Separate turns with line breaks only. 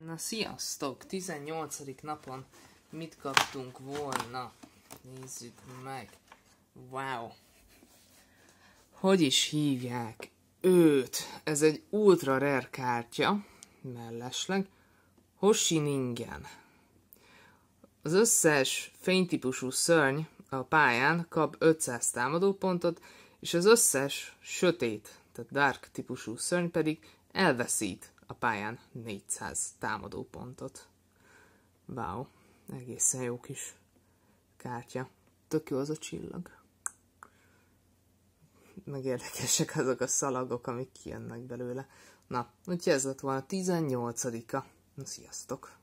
Na sziasztok! 18. napon mit kaptunk volna? Nézzük meg. Wow! Hogy is hívják? Őt! Ez egy ultra rare kártya, mellesleg. Hoshiningen. Az összes fénytípusú szörny a pályán kap 500 támadópontot, és az összes sötét, tehát dark típusú szörny pedig elveszít a pályán 400 támadó pontot. Wow, egészen jó kis kártya. Tök jó az a csillag. Meg érdekesek azok a szalagok, amik kijönnek belőle. Na, úgyhogy ez lett volna a 18-a. Sziasztok!